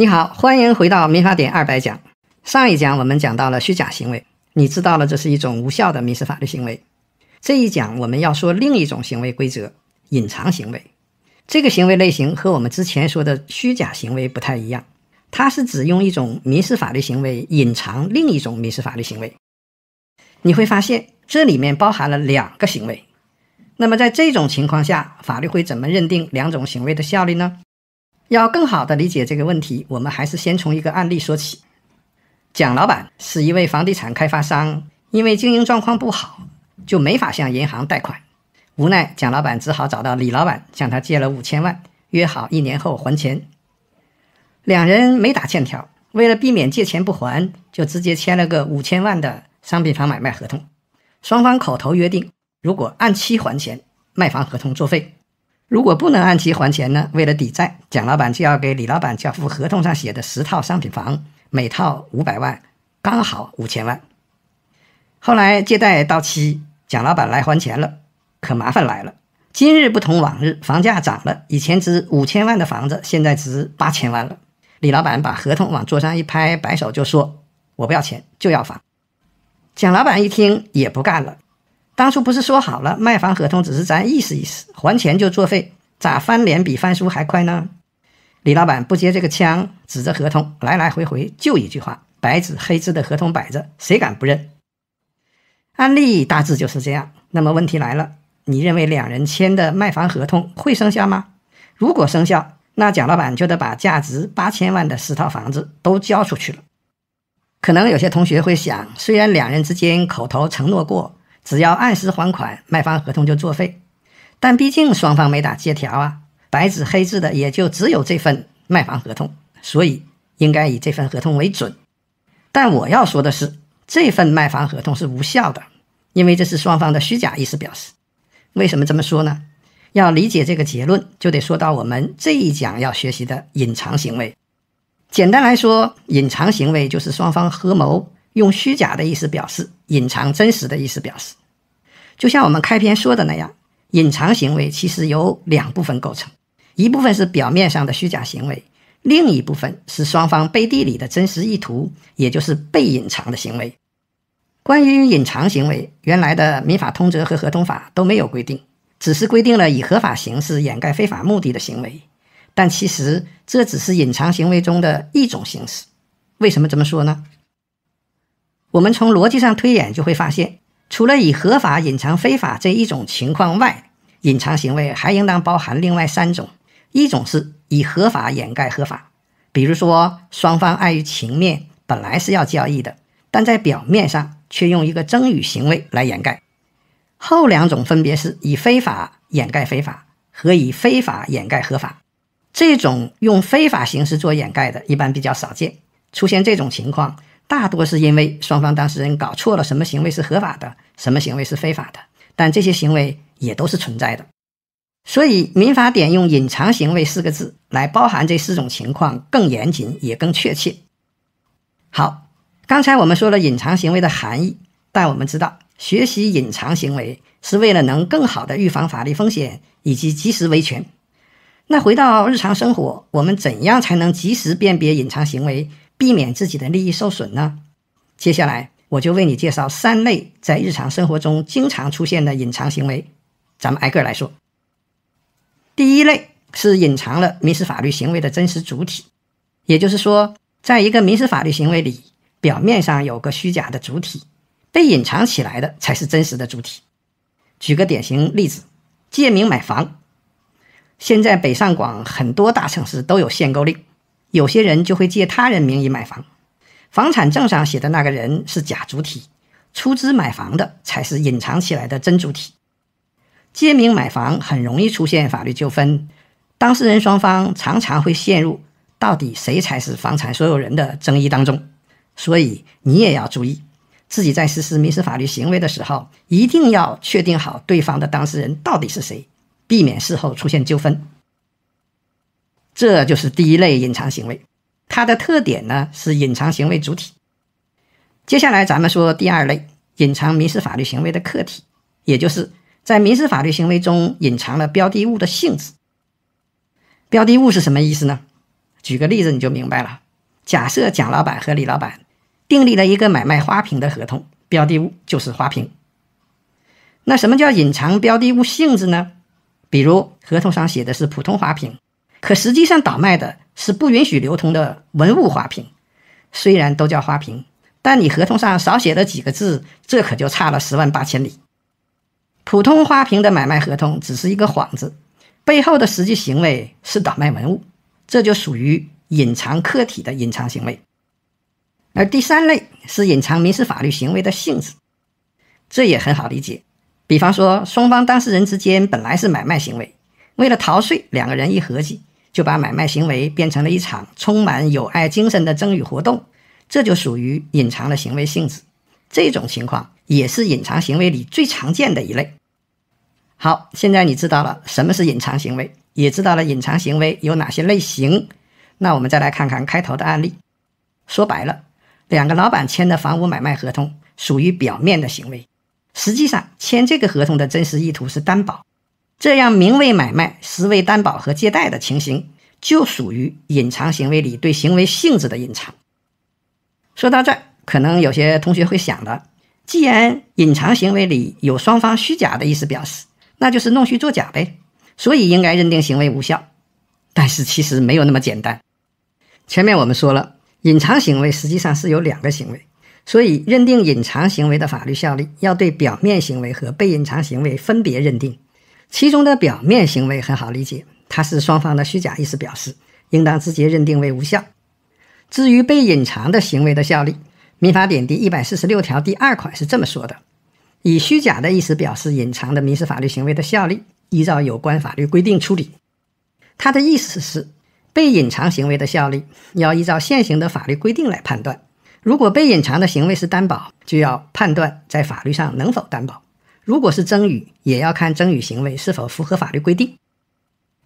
你好，欢迎回到《民法典》二百讲。上一讲我们讲到了虚假行为，你知道了这是一种无效的民事法律行为。这一讲我们要说另一种行为规则——隐藏行为。这个行为类型和我们之前说的虚假行为不太一样，它是指用一种民事法律行为隐藏另一种民事法律行为。你会发现这里面包含了两个行为。那么在这种情况下，法律会怎么认定两种行为的效力呢？要更好的理解这个问题，我们还是先从一个案例说起。蒋老板是一位房地产开发商，因为经营状况不好，就没法向银行贷款。无奈，蒋老板只好找到李老板，向他借了五千万，约好一年后还钱。两人没打欠条，为了避免借钱不还，就直接签了个五千万的商品房买卖合同。双方口头约定，如果按期还钱，卖房合同作废。如果不能按期还钱呢？为了抵债，蒋老板就要给李老板交付合同上写的十套商品房，每套五百万，刚好五千万。后来借贷到期，蒋老板来还钱了，可麻烦来了。今日不同往日，房价涨了，以前值五千万的房子现在值八千万了。李老板把合同往桌上一拍，摆手就说：“我不要钱，就要房。”蒋老板一听也不干了。当初不是说好了，卖房合同只是咱意思意思，还钱就作废，咋翻脸比翻书还快呢？李老板不接这个枪，指着合同来来回回就一句话，白纸黑字的合同摆着，谁敢不认？案例大致就是这样。那么问题来了，你认为两人签的卖房合同会生效吗？如果生效，那蒋老板就得把价值八千万的十套房子都交出去了。可能有些同学会想，虽然两人之间口头承诺过。只要按时还款，卖方合同就作废。但毕竟双方没打借条啊，白纸黑字的也就只有这份卖房合同，所以应该以这份合同为准。但我要说的是，这份卖房合同是无效的，因为这是双方的虚假意思表示。为什么这么说呢？要理解这个结论，就得说到我们这一讲要学习的隐藏行为。简单来说，隐藏行为就是双方合谋。用虚假的意思表示隐藏真实的意思表示，就像我们开篇说的那样，隐藏行为其实由两部分构成，一部分是表面上的虚假行为，另一部分是双方背地里的真实意图，也就是被隐藏的行为。关于隐藏行为，原来的民法通则和合同法都没有规定，只是规定了以合法形式掩盖非法目的的行为，但其实这只是隐藏行为中的一种形式。为什么这么说呢？我们从逻辑上推演，就会发现，除了以合法隐藏非法这一种情况外，隐藏行为还应当包含另外三种：一种是以合法掩盖合法，比如说双方碍于情面，本来是要交易的，但在表面上却用一个赠与行为来掩盖；后两种分别是以非法掩盖非法和以非法掩盖合法。这种用非法形式做掩盖的，一般比较少见，出现这种情况。大多是因为双方当事人搞错了什么行为是合法的，什么行为是非法的，但这些行为也都是存在的。所以，民法典用“隐藏行为”四个字来包含这四种情况，更严谨也更确切。好，刚才我们说了隐藏行为的含义，但我们知道，学习隐藏行为是为了能更好的预防法律风险以及及时维权。那回到日常生活，我们怎样才能及时辨别隐藏行为？避免自己的利益受损呢？接下来我就为你介绍三类在日常生活中经常出现的隐藏行为，咱们挨个来说。第一类是隐藏了民事法律行为的真实主体，也就是说，在一个民事法律行为里，表面上有个虚假的主体，被隐藏起来的才是真实的主体。举个典型例子，借名买房。现在北上广很多大城市都有限购令。有些人就会借他人名义买房，房产证上写的那个人是假主体，出资买房的才是隐藏起来的真主体。借名买房很容易出现法律纠纷，当事人双方常常会陷入到底谁才是房产所有人的争议当中。所以你也要注意，自己在实施民事法律行为的时候，一定要确定好对方的当事人到底是谁，避免事后出现纠纷。这就是第一类隐藏行为，它的特点呢是隐藏行为主体。接下来咱们说第二类隐藏民事法律行为的客体，也就是在民事法律行为中隐藏了标的物的性质。标的物是什么意思呢？举个例子你就明白了。假设蒋老板和李老板订立了一个买卖花瓶的合同，标的物就是花瓶。那什么叫隐藏标的物性质呢？比如合同上写的是普通花瓶。可实际上，倒卖的是不允许流通的文物花瓶。虽然都叫花瓶，但你合同上少写了几个字，这可就差了十万八千里。普通花瓶的买卖合同只是一个幌子，背后的实际行为是倒卖文物，这就属于隐藏客体的隐藏行为。而第三类是隐藏民事法律行为的性质，这也很好理解。比方说，双方当事人之间本来是买卖行为，为了逃税，两个人一合计。就把买卖行为变成了一场充满友爱精神的赠与活动，这就属于隐藏的行为性质。这种情况也是隐藏行为里最常见的一类。好，现在你知道了什么是隐藏行为，也知道了隐藏行为有哪些类型。那我们再来看看开头的案例。说白了，两个老板签的房屋买卖合同属于表面的行为，实际上签这个合同的真实意图是担保。这样，名为买卖，实为担保和借贷的情形，就属于隐藏行为里对行为性质的隐藏。说到这，可能有些同学会想了，既然隐藏行为里有双方虚假的意思表示，那就是弄虚作假呗，所以应该认定行为无效。但是，其实没有那么简单。前面我们说了，隐藏行为实际上是有两个行为，所以认定隐藏行为的法律效力，要对表面行为和被隐藏行为分别认定。其中的表面行为很好理解，它是双方的虚假意思表示，应当直接认定为无效。至于被隐藏的行为的效力，《民法典》第一百四十六条第二款是这么说的：“以虚假的意思表示隐藏的民事法律行为的效力，依照有关法律规定处理。”它的意思是，被隐藏行为的效力要依照现行的法律规定来判断。如果被隐藏的行为是担保，就要判断在法律上能否担保。如果是赠与，也要看赠与行为是否符合法律规定。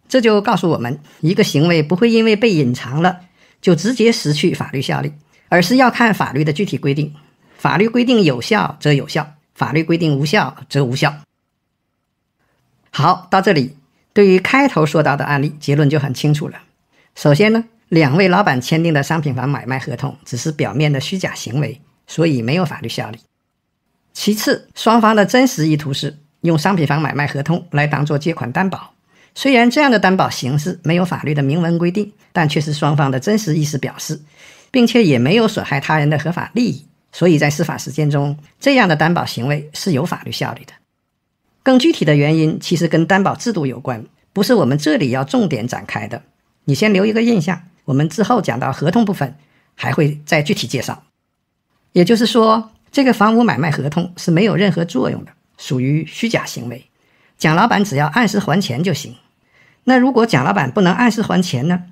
这就告诉我们，一个行为不会因为被隐藏了就直接失去法律效力，而是要看法律的具体规定。法律规定有效则有效，法律规定无效则无效。好，到这里，对于开头说到的案例，结论就很清楚了。首先呢，两位老板签订的商品房买卖合同只是表面的虚假行为，所以没有法律效力。其次，双方的真实意图是用商品房买卖合同来当做借款担保。虽然这样的担保形式没有法律的明文规定，但却是双方的真实意思表示，并且也没有损害他人的合法利益。所以在司法实践中，这样的担保行为是有法律效力的。更具体的原因其实跟担保制度有关，不是我们这里要重点展开的。你先留一个印象，我们之后讲到合同部分还会再具体介绍。也就是说。这个房屋买卖合同是没有任何作用的，属于虚假行为。蒋老板只要按时还钱就行。那如果蒋老板不能按时还钱呢？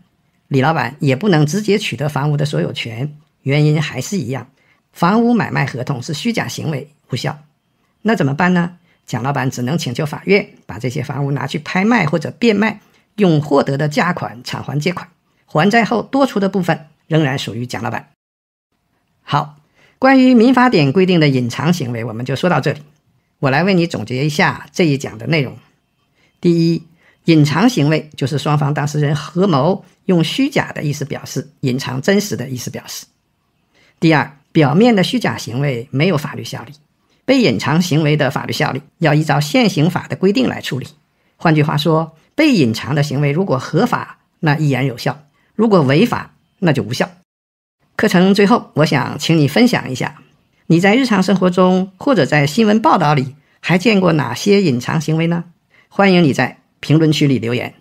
李老板也不能直接取得房屋的所有权，原因还是一样，房屋买卖合同是虚假行为，无效。那怎么办呢？蒋老板只能请求法院把这些房屋拿去拍卖或者变卖，用获得的价款偿还借款。还债后多出的部分仍然属于蒋老板。好。关于民法典规定的隐藏行为，我们就说到这里。我来为你总结一下这一讲的内容：第一，隐藏行为就是双方当事人合谋用虚假的意思表示隐藏真实的意思表示；第二，表面的虚假行为没有法律效力，被隐藏行为的法律效力要依照现行法的规定来处理。换句话说，被隐藏的行为如果合法，那依然有效；如果违法，那就无效。课程最后，我想请你分享一下，你在日常生活中或者在新闻报道里还见过哪些隐藏行为呢？欢迎你在评论区里留言。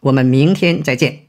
我们明天再见。